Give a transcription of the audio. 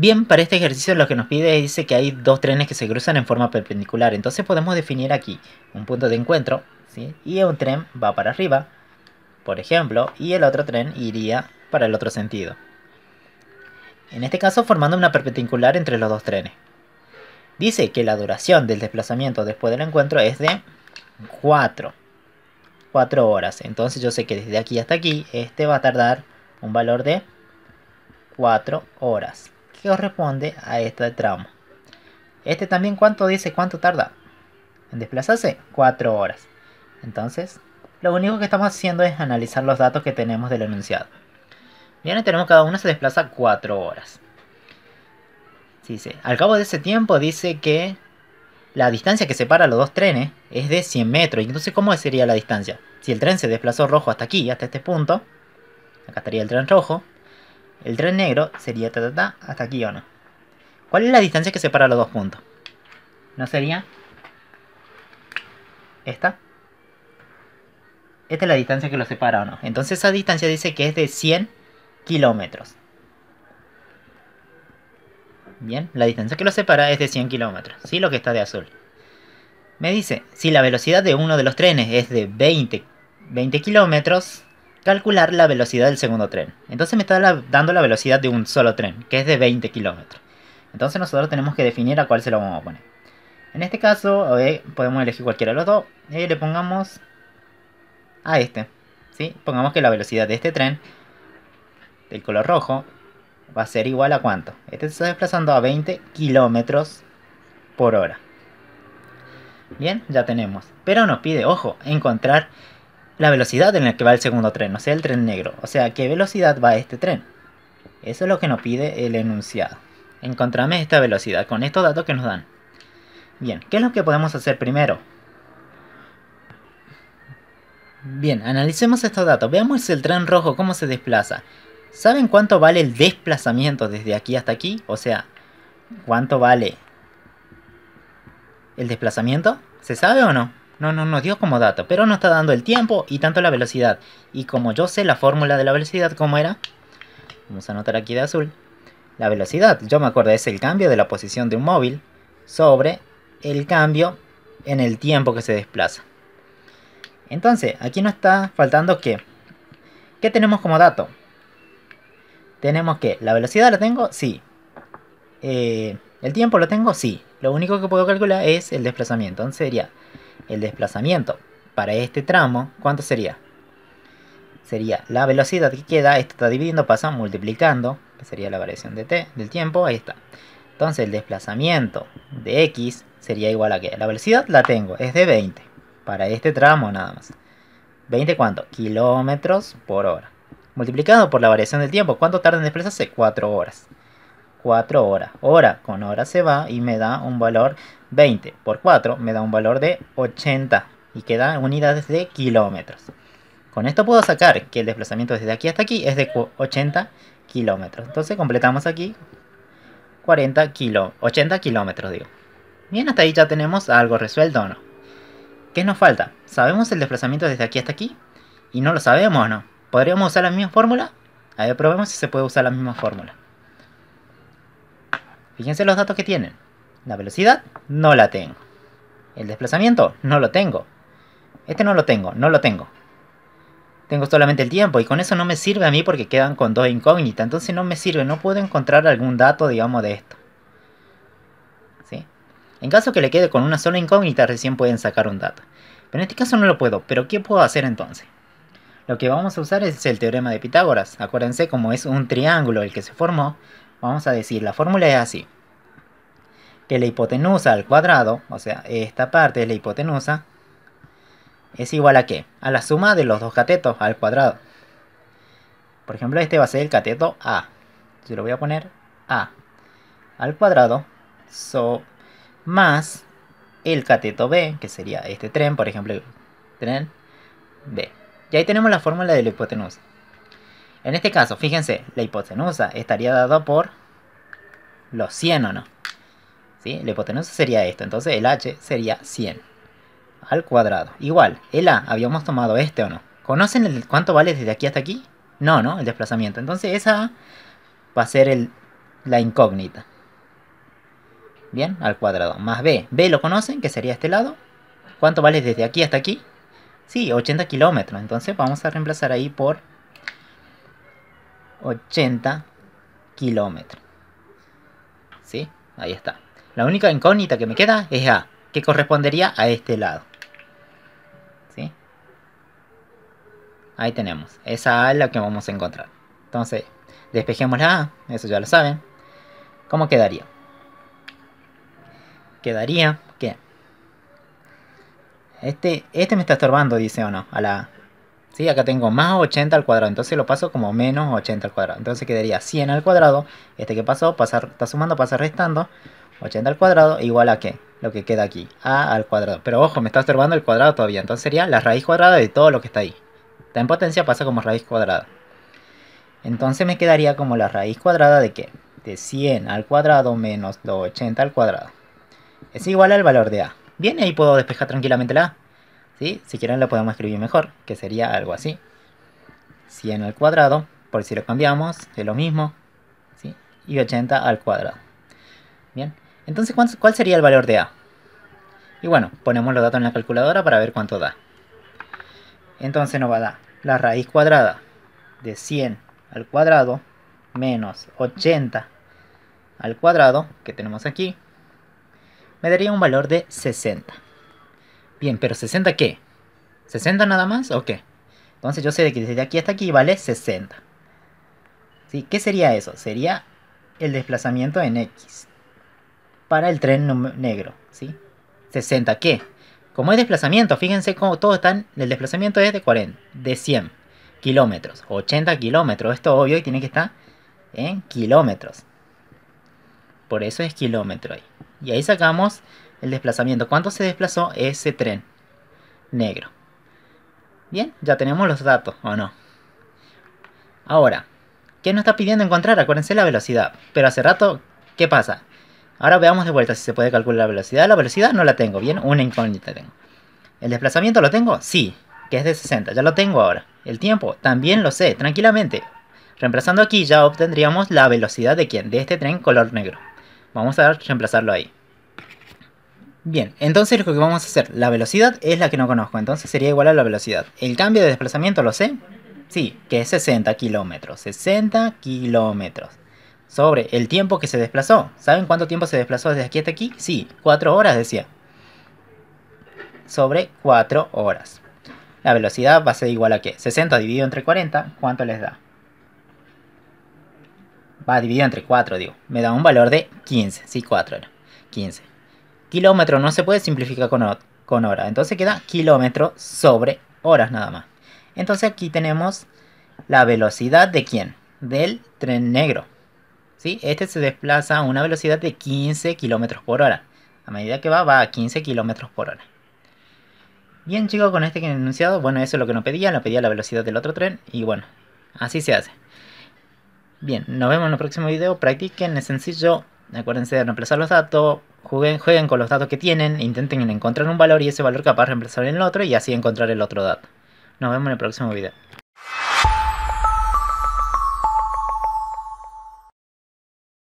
Bien, para este ejercicio lo que nos pide dice que hay dos trenes que se cruzan en forma perpendicular. Entonces podemos definir aquí un punto de encuentro, Y un tren va para arriba, por ejemplo, y el otro tren iría para el otro sentido. En este caso formando una perpendicular entre los dos trenes. Dice que la duración del desplazamiento después del encuentro es de 4. 4 horas. Entonces yo sé que desde aquí hasta aquí, este va a tardar un valor de 4 horas. Que corresponde a esta trauma. Este también cuánto dice cuánto tarda en desplazarse, 4 horas. Entonces, lo único que estamos haciendo es analizar los datos que tenemos del enunciado. Bien, tenemos cada uno se desplaza 4 horas. Dice, al cabo de ese tiempo dice que la distancia que separa los dos trenes es de 100 metros. Entonces, ¿cómo sería la distancia? Si el tren se desplazó rojo hasta aquí, hasta este punto, acá estaría el tren rojo, el tren negro sería ta hasta aquí o no. ¿Cuál es la distancia que separa los dos puntos? ¿No sería? ¿Esta? Esta es la distancia que los separa o no. Entonces esa distancia dice que es de 100 kilómetros. Bien, la distancia que los separa es de 100 kilómetros. Sí, lo que está de azul. Me dice, si la velocidad de uno de los trenes es de 20, 20 kilómetros, calcular la velocidad del segundo tren. Entonces me está dando la velocidad de un solo tren, que es de 20 kilómetros. Entonces nosotros tenemos que definir a cuál se lo vamos a poner. En este caso, podemos elegir cualquiera de los dos. Y eh, le pongamos a este. ¿sí? Pongamos que la velocidad de este tren, del color rojo, va a ser igual a cuánto. Este se está desplazando a 20 kilómetros por hora. Bien, ya tenemos. Pero nos pide, ojo, encontrar la velocidad en la que va el segundo tren, o sea, el tren negro. O sea, ¿qué velocidad va este tren? Eso es lo que nos pide el enunciado. Encontrame esta velocidad con estos datos que nos dan. Bien, ¿qué es lo que podemos hacer primero? Bien, analicemos estos datos. Veamos el tren rojo, cómo se desplaza. ¿Saben cuánto vale el desplazamiento desde aquí hasta aquí? O sea, ¿cuánto vale el desplazamiento? ¿Se sabe o no? No, no nos dio como dato, pero no está dando el tiempo y tanto la velocidad. Y como yo sé la fórmula de la velocidad, ¿cómo era? Vamos a anotar aquí de azul. La velocidad, yo me acuerdo, es el cambio de la posición de un móvil sobre el cambio en el tiempo que se desplaza. Entonces, aquí nos está faltando que... ¿Qué tenemos como dato? Tenemos que la velocidad la tengo, sí. Eh, el tiempo lo tengo, sí. Lo único que puedo calcular es el desplazamiento. Entonces sería el desplazamiento para este tramo, ¿cuánto sería? Sería la velocidad que queda, esto está dividiendo, pasa multiplicando, que sería la variación de t del tiempo, ahí está. Entonces el desplazamiento de x sería igual a que la velocidad la tengo, es de 20, para este tramo nada más. ¿20 cuánto? Kilómetros por hora. Multiplicado por la variación del tiempo, ¿cuánto tarda en desplazarse? 4 horas. 4 horas. Hora con hora se va y me da un valor 20 por 4 me da un valor de 80 y quedan unidades de kilómetros. Con esto puedo sacar que el desplazamiento desde aquí hasta aquí es de 80 kilómetros. Entonces completamos aquí 40 kilo, 80 kilómetros, digo. Bien, hasta ahí ya tenemos algo resuelto, ¿no? ¿Qué nos falta? ¿Sabemos el desplazamiento desde aquí hasta aquí? Y no lo sabemos, ¿no? ¿Podríamos usar la misma fórmula? A ver, probemos si se puede usar la misma fórmula. Fíjense los datos que tienen. La velocidad no la tengo. El desplazamiento no lo tengo. Este no lo tengo, no lo tengo. Tengo solamente el tiempo y con eso no me sirve a mí porque quedan con dos incógnitas. Entonces no me sirve, no puedo encontrar algún dato, digamos, de esto. ¿Sí? En caso que le quede con una sola incógnita, recién pueden sacar un dato. Pero en este caso no lo puedo. ¿Pero qué puedo hacer entonces? Lo que vamos a usar es el teorema de Pitágoras. Acuérdense, como es un triángulo el que se formó, vamos a decir, la fórmula es así que la hipotenusa al cuadrado, o sea, esta parte de la hipotenusa, es igual a qué? A la suma de los dos catetos al cuadrado. Por ejemplo, este va a ser el cateto A. Yo lo voy a poner A al cuadrado so, más el cateto B, que sería este tren, por ejemplo, el tren B. Y ahí tenemos la fórmula de la hipotenusa. En este caso, fíjense, la hipotenusa estaría dada por los 100 o no. ¿sí? La hipotenusa sería esto, entonces el H sería 100 al cuadrado. Igual, el A, habíamos tomado este o no. ¿Conocen el, cuánto vale desde aquí hasta aquí? No, ¿no? El desplazamiento. Entonces esa va a ser el, la incógnita. Bien, al cuadrado. Más B. B lo conocen, que sería este lado. ¿Cuánto vale desde aquí hasta aquí? Sí, 80 kilómetros. Entonces vamos a reemplazar ahí por 80 kilómetros. ¿Sí? Ahí está. La única incógnita que me queda es A, que correspondería a este lado. Ahí tenemos. Esa A es la que vamos a encontrar. Entonces, despejemos la A, eso ya lo saben. ¿Cómo quedaría? Quedaría que... Este, este me está estorbando, dice o no, a la A. ¿Sí? Acá tengo más 80 al cuadrado, entonces lo paso como menos 80 al cuadrado. Entonces quedaría 100 al cuadrado. Este que pasó, pasar, está sumando, pasa restando. 80 al cuadrado igual a qué? Lo que queda aquí, a al cuadrado. Pero ojo, me está observando el cuadrado todavía. Entonces sería la raíz cuadrada de todo lo que está ahí. Está en potencia, pasa como raíz cuadrada. Entonces me quedaría como la raíz cuadrada de qué? De 100 al cuadrado menos 80 al cuadrado. Es igual al valor de a. Bien, ahí puedo despejar tranquilamente la a. Si quieren lo podemos escribir mejor, que sería algo así. 100 al cuadrado, por si lo cambiamos, es lo mismo. Y 80 al cuadrado. Bien. Entonces, ¿cuál sería el valor de A? Y bueno, ponemos los datos en la calculadora para ver cuánto da. Entonces nos va a dar la raíz cuadrada de 100 al cuadrado menos 80 al cuadrado que tenemos aquí me daría un valor de 60. Bien, pero ¿60 qué? ¿60 nada más o qué? Entonces yo sé que desde aquí hasta aquí vale 60. ¿Sí? ¿Qué sería eso? Sería el desplazamiento en X para el tren negro, ¿sí? 60, ¿qué? como es desplazamiento, fíjense cómo todo está el desplazamiento es de 40, de 100 kilómetros, 80 kilómetros, esto obvio y tiene que estar en kilómetros. Por eso es kilómetro ahí. Y ahí sacamos el desplazamiento. ¿Cuánto se desplazó ese tren negro? Bien, ya tenemos los datos, ¿o no? Ahora, ¿qué nos está pidiendo encontrar? Acuérdense la velocidad. Pero hace rato, ¿qué pasa? Ahora veamos de vuelta si se puede calcular la velocidad. La velocidad no la tengo, bien, una incógnita tengo. ¿El desplazamiento lo tengo? Sí, que es de 60, ya lo tengo ahora. El tiempo también lo sé, tranquilamente. Reemplazando aquí ya obtendríamos la velocidad de quién, de este tren color negro. Vamos a reemplazarlo ahí. Bien, entonces lo que vamos a hacer, la velocidad es la que no conozco, entonces sería igual a la velocidad. ¿El cambio de desplazamiento lo sé? Sí, que es 60 kilómetros, 60 kilómetros sobre el tiempo que se desplazó. ¿Saben cuánto tiempo se desplazó desde aquí hasta aquí? Sí, 4 horas decía. Sobre 4 horas. La velocidad va a ser igual a qué? 60 dividido entre 40, ¿cuánto les da? Va dividido entre 4, digo. Me da un valor de 15. Sí, 4 era. 15. Kilómetro no se puede simplificar con, con hora. Entonces queda kilómetro sobre horas nada más. Entonces aquí tenemos la velocidad de quién? Del tren negro. ¿sí? Este se desplaza a una velocidad de 15 km por hora. A medida que va, va a 15 km por hora. Bien chicos, con este enunciado, bueno, eso es lo que nos pedía, nos pedía la velocidad del otro tren y bueno, así se hace. Bien, nos vemos en el próximo video, practiquen, es sencillo, acuérdense de reemplazar los datos, jueguen, jueguen con los datos que tienen, intenten encontrar un valor y ese valor capaz de reemplazar en el otro y así encontrar el otro dato. Nos vemos en el próximo video.